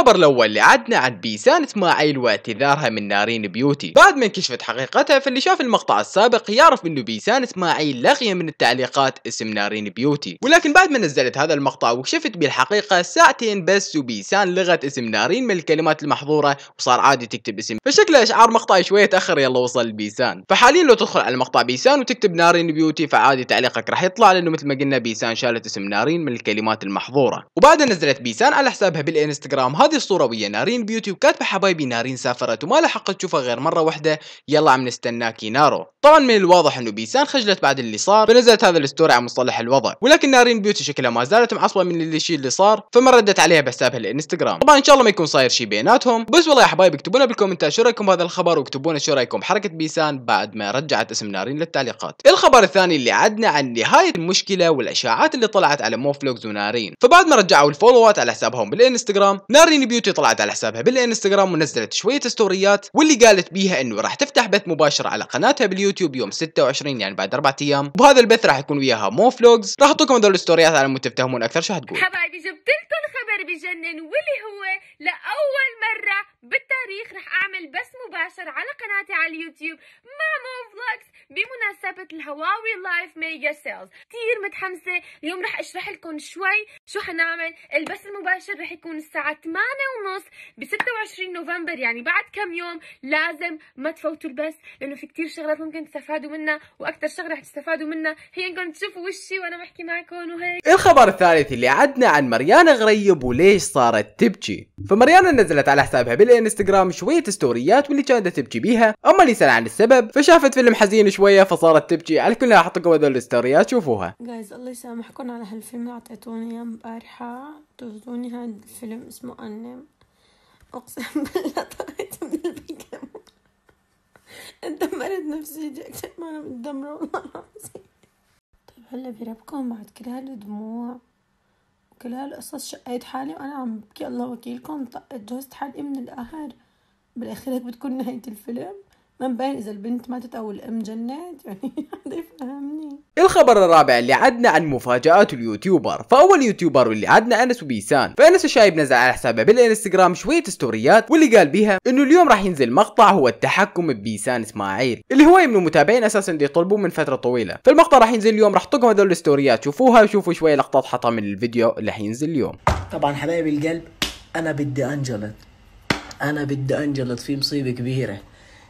الخبر الأول اللي عدنا عن بيسان إسماعيل واعتذارها من نارين بيوتي بعد ما انكشفت حقيقتها فاللي شاف المقطع السابق يعرف أنه بيسان إسماعيل لغي من التعليقات اسم نارين بيوتي ولكن بعد ما نزلت هذا المقطع وكشفت بالحقيقة ساعتين بس وبيسان لغت اسم نارين من الكلمات المحظورة وصار عادي تكتب اسم فشكله إشعار مقطعي شوية تأخر يلا وصل لبيسان فحاليا لو تدخل على مقطع بيسان وتكتب نارين بيوتي فعادي تعليقك راح يطلع لأنه مثل ما قلنا بيسان شالت اسم نارين من الكلمات المحظورة وبعدها نزلت بيسان على حسابها بالإنستغرام هذا هذه الصورة ويا نارين بيوتي وكاتبة حبايبي نارين سافرت وما لحقت تشوفها غير مرة واحدة يلا عم نستناكي نارو طبعا من الواضح انه بيسان خجلت بعد اللي صار فنزلت هذا الستوري على مصطلح الوضع ولكن نارين بيوتي شكلها ما زالت معصبة من اللي الشيء اللي صار فما ردت عليها بحسابها الانستغرام طبعا ان شاء الله ما يكون صاير شيء بيناتهم بس والله يا حبايبي اكتبوا لنا بالكومنتات شو رايكم بهذا الخبر واكتبوا لنا شو رايكم حركة بيسان بعد ما رجعت اسم نارين للتعليقات الخبر الثاني اللي عدنا عن نهاية المشكلة والاشاعات اللي طلعت على موفلوكس ونارين فبعد ما رجعوا الفولوات على حسابهم بالانستغرام نارين قرين بيوتي طلعت على حسابها بالانستغرام ونزلت شويه ستوريات واللي قالت بيها انه راح تفتح بث مباشر على قناتها باليوتيوب يوم 26 يعني بعد اربع ايام وبهذا البث راح يكون وياها مو فلوجز راح اعطيكم هذول الستوريات على مود تفتهمون اكثر شو حتقول حبايبي جبت لكم خبر بجنن واللي هو لاول مره بالتاريخ راح اعمل بث مباشر على قناتي على اليوتيوب بمناسبة الهواوي لايف ميجا سيلز كثير متحمسة اليوم رح اشرح لكم شوي شو حنعمل البث المباشر رح يكون الساعة 8 ونص ب 26 نوفمبر يعني بعد كم يوم لازم ما تفوتوا البث لانه في كثير شغلات ممكن تستفادوا منها واكثر شغلة رح تستفادوا منها هي انكم تشوفوا وشي وانا بحكي معكم وهيك الخبر الثالث اللي عدنا عن مريانا غريب وليش صارت تبكي فمريانا نزلت على حسابها بالانستغرام شوية ستوريات واللي كانت تبكي بيها اما اللي سأل عن السبب فشافت فيلم حزين شوي شويه فصارت تبكي على راح حطوا هذول الستوريات شوفوها جايز الله يسامحكم على هالفيلم اللي اعطيتوني اياه امبارحه دوزوني هذا الفيلم اسمه انم اقسم بالله طلعت من البيكامون اتدمرت نفسيتي جاك ما انا متدمره والله العظيم طيب هلا بربكم بعد كل هالدموع وكل هالقصص شقيت حالي وانا عم ببكي الله وكيلكم طقت طيب، جوزت حالي من القهر بالاخير هيك بتكون نهاية الفيلم ما مبين اذا البنت ماتت او الام جنت يعني حدا يفهمني إيه الخبر الرابع اللي عدنا عن مفاجآت اليوتيوبر فاول يوتيوبر اللي عدنا انس وبيسان فانس الشايب نزل على حسابه بالانستغرام شويه ستوريات واللي قال بيها انه اليوم راح ينزل مقطع هو التحكم ببيسان اسماعيل اللي هو من المتابعين اساسا اللي يطلبوا من فتره طويله فالمقطع راح ينزل اليوم راح احطكم هذول الستوريات شوفوها وشوفوا شويه لقطات حطها من الفيديو اللي حينزل اليوم طبعا حبايب القلب انا بدي انجلط انا بدي انجلط في مصيبه كبيره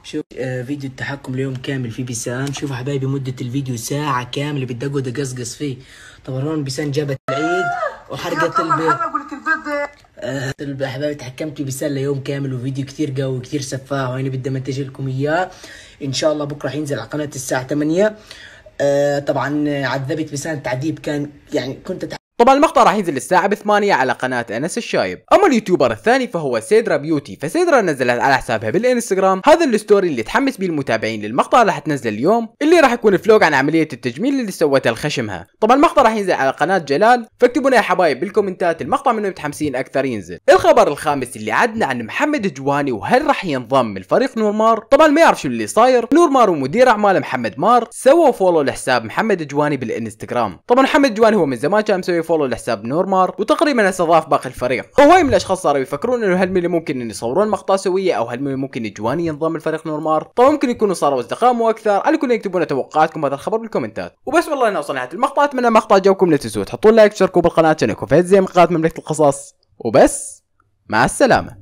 شوف آه، فيديو التحكم ليوم كامل في بيسان شوفوا حبايبي مدة الفيديو ساعة كاملة اقعد اقصقص فيه طبعا هون بيسان جابت العيد وحرقت البيت البيض آه، حبايبي تحكمت في بيسان ليوم كامل وفيديو كثير قوي وكثير سفاه وأنا بدي أمنتج لكم إياه إن شاء الله بكرة حينزل على قناة الساعة 8 أه طبعا آه، عذبت بيسان تعذيب كان يعني كنت طبعا المقطع راح ينزل الساعة بثمانية على قناة أنس الشايب أما اليوتيوبر الثاني فهو سيدرا بيوتي فسيدرا نزلت على حسابها بالانستغرام هذا الستوري اللي تحمس بيه المتابعين للمقطع راح تنزله اليوم اللي راح يكون فلوق عن عملية التجميل اللي سوتها لخشمها طبعا المقطع راح ينزل على قناة جلال فاكتبوا لنا يا حبايب بالكومنتات المقطع منه متحمسين أكثر ينزل الخبر الخامس اللي عدنا عن محمد جواني وهل راح ينضم لفريق نور مار طبعا ما يعرف شو اللي صاير نور مار ومدير أعمال محمد مار سووا فولو لحساب محمد جواني بالانستغرام طبعا محمد جواني هو من زمان كان مسوي فولو لحساب نورمار وتقريبا استضاف باقي الفريق هواي من الاشخاص صاروا يفكرون انه هل من ممكن ان يصورون مقطع سويه او هل من ممكن جواني ينضم لفريق نورمار طبعا ممكن يكونوا صاروا اصدقاء مو اكثر على كل يكتبون توقعاتكم هذا الخبر بالكومنتات وبس والله انا وصلنا نهايه المقطع اتمنى مقطع جوكم لا تنسوا تحطون لايك تشتركوا بالقناه عشان يكون فيت زي مقاطع مملكه القصص وبس مع السلامه